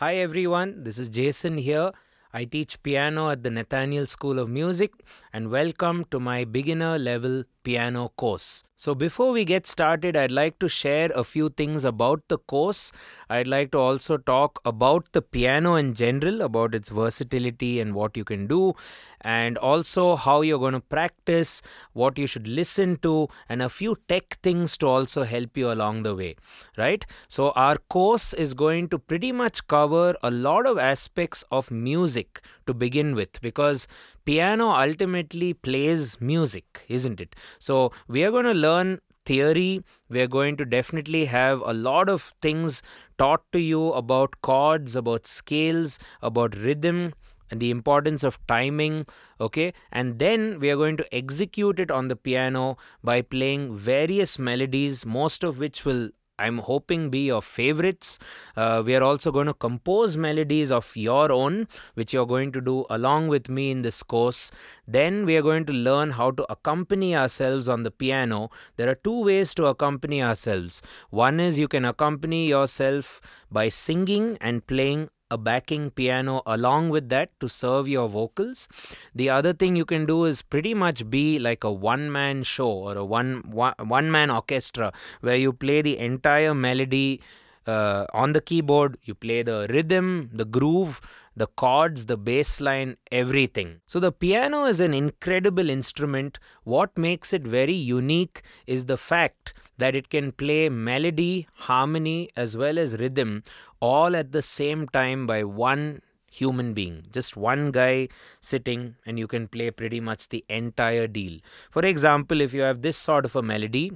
Hi everyone, this is Jason here. I teach piano at the Nathaniel School of Music and welcome to my beginner level piano course. So before we get started, I'd like to share a few things about the course. I'd like to also talk about the piano in general, about its versatility and what you can do, and also how you're going to practice, what you should listen to, and a few tech things to also help you along the way, right? So our course is going to pretty much cover a lot of aspects of music to begin with because piano ultimately plays music, isn't it? So we are going to learn theory. We are going to definitely have a lot of things taught to you about chords, about scales, about rhythm, and the importance of timing okay and then we are going to execute it on the piano by playing various melodies most of which will I'm hoping be your favorites. Uh, we are also going to compose melodies of your own, which you're going to do along with me in this course. Then we are going to learn how to accompany ourselves on the piano. There are two ways to accompany ourselves. One is you can accompany yourself by singing and playing a backing piano along with that to serve your vocals. The other thing you can do is pretty much be like a one man show or a one one, one man orchestra where you play the entire melody uh, on the keyboard, you play the rhythm, the groove, the chords, the bass line, everything. So the piano is an incredible instrument. What makes it very unique is the fact that it can play melody, harmony, as well as rhythm all at the same time by one human being. Just one guy sitting, and you can play pretty much the entire deal. For example, if you have this sort of a melody,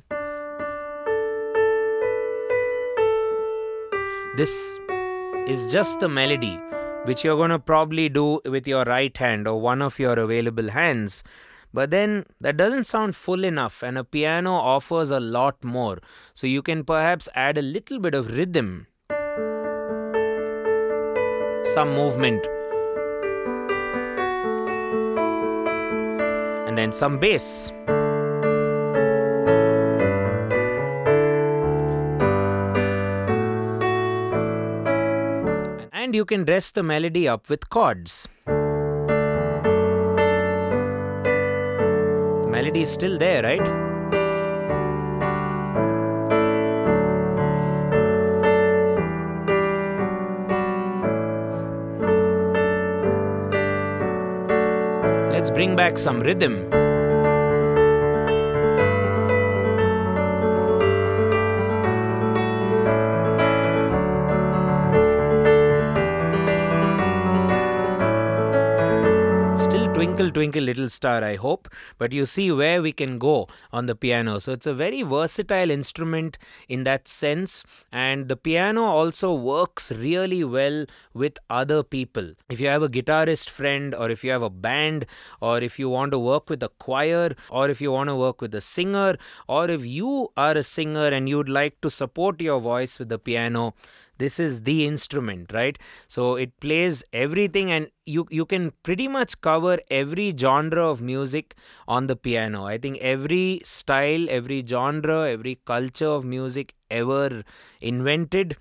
this is just the melody which you're going to probably do with your right hand or one of your available hands. But then that doesn't sound full enough, and a piano offers a lot more. So you can perhaps add a little bit of rhythm, some movement, and then some bass. you can dress the melody up with chords. The melody is still there, right? let's bring back some rhythm. Twinkle, Twinkle, Little Star, I hope. But you see where we can go on the piano. So it's a very versatile instrument in that sense. And the piano also works really well with other people. If you have a guitarist friend, or if you have a band, or if you want to work with a choir, or if you want to work with a singer, or if you are a singer and you'd like to support your voice with the piano, this is the instrument right so it plays everything and you you can pretty much cover every genre of music on the piano i think every style every genre every culture of music ever invented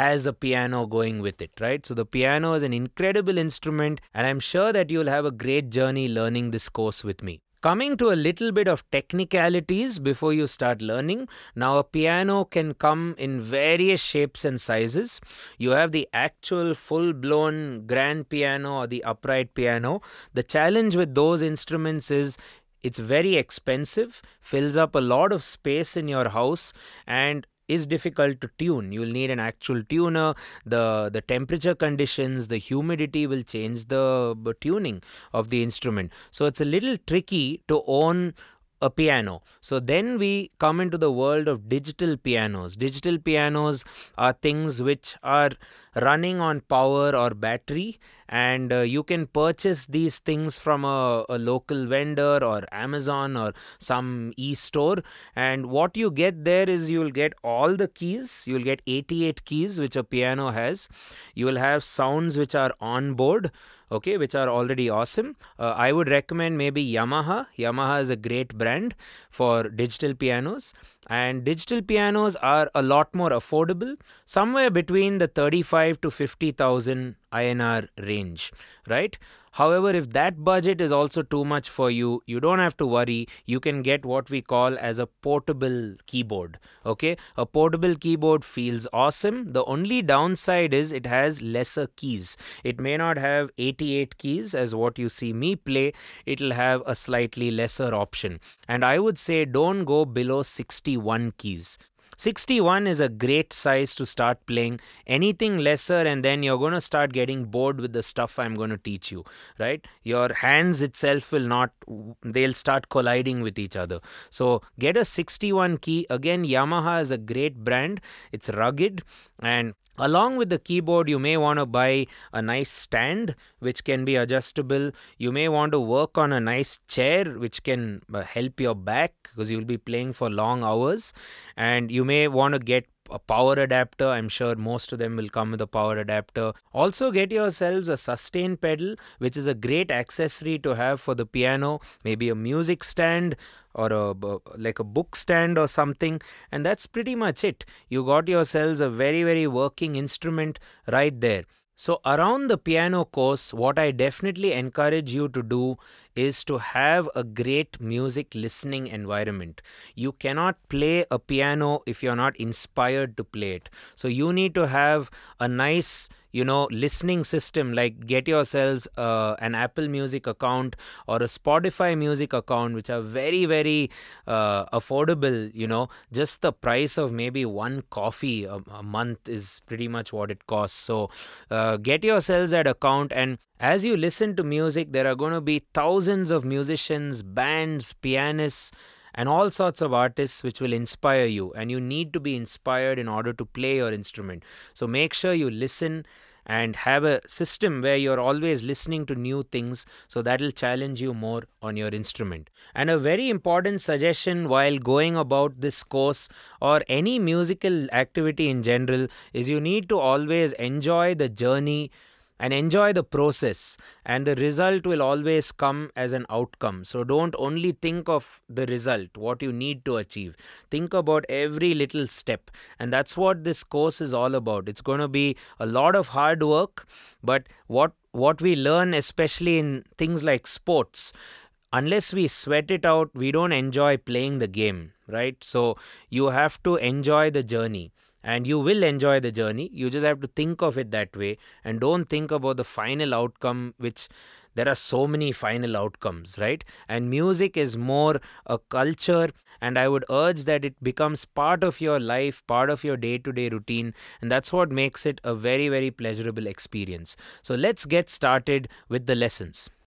has a piano going with it, right? So the piano is an incredible instrument, and I'm sure that you'll have a great journey learning this course with me. Coming to a little bit of technicalities before you start learning. Now, a piano can come in various shapes and sizes. You have the actual full blown grand piano or the upright piano. The challenge with those instruments is it's very expensive, fills up a lot of space in your house, and is difficult to tune. You'll need an actual tuner. The the temperature conditions, the humidity will change the tuning of the instrument. So it's a little tricky to own a piano. So then we come into the world of digital pianos. Digital pianos are things which are running on power or battery and uh, you can purchase these things from a, a local vendor or Amazon or some e-store and what you get there is you'll get all the keys you'll get 88 keys which a piano has you will have sounds which are on board okay which are already awesome uh, i would recommend maybe yamaha yamaha is a great brand for digital pianos and digital pianos are a lot more affordable somewhere between the 35 to 50000 INR range, right? However, if that budget is also too much for you, you don't have to worry. You can get what we call as a portable keyboard. Okay, a portable keyboard feels awesome. The only downside is it has lesser keys. It may not have 88 keys as what you see me play. It'll have a slightly lesser option. And I would say don't go below 61 keys. 61 is a great size to start playing anything lesser and then you're going to start getting bored with the stuff i'm going to teach you right your hands itself will not they'll start colliding with each other so get a 61 key again yamaha is a great brand it's rugged and along with the keyboard you may want to buy a nice stand which can be adjustable you may want to work on a nice chair which can uh, help your back because you'll be playing for long hours and you may want to get a power adapter. I'm sure most of them will come with a power adapter. Also, get yourselves a sustain pedal, which is a great accessory to have for the piano, maybe a music stand, or a like a book stand or something and that's pretty much it you got yourselves a very very working instrument right there so around the piano course what i definitely encourage you to do is to have a great music listening environment you cannot play a piano if you're not inspired to play it so you need to have a nice you know listening system like get yourselves uh, an apple music account or a spotify music account which are very very uh, affordable you know just the price of maybe one coffee a, a month is pretty much what it costs so uh, get yourselves that account and as you listen to music there are going to be thousands of musicians bands pianists and all sorts of artists which will inspire you. And you need to be inspired in order to play your instrument. So make sure you listen and have a system where you're always listening to new things so that'll challenge you more on your instrument and a very important suggestion while going about this course or any musical activity in general is you need to always enjoy the journey and enjoy the process and the result will always come as an outcome so don't only think of the result what you need to achieve think about every little step and that's what this course is all about it's going to be a lot of hard work but what what we learn especially in things like sports unless we sweat it out we don't enjoy playing the game right so you have to enjoy the journey and you will enjoy the journey. You just have to think of it that way and don't think about the final outcome, which there are so many final outcomes, right? And music is more a culture, and I would urge that it becomes part of your life, part of your day to day routine, and that's what makes it a very, very pleasurable experience. So let's get started with the lessons.